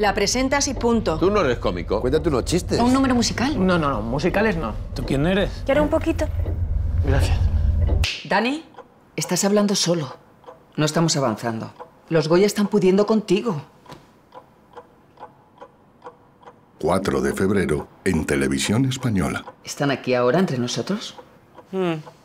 La presentas y punto. Tú no eres cómico. Cuéntate unos chistes. Un número musical. No, no, no. Musicales no. ¿Tú quién eres? Quiero un poquito. Gracias. Dani, estás hablando solo. No estamos avanzando. Los Goya están pudiendo contigo. 4 de febrero en Televisión Española. ¿Están aquí ahora entre nosotros? Hmm.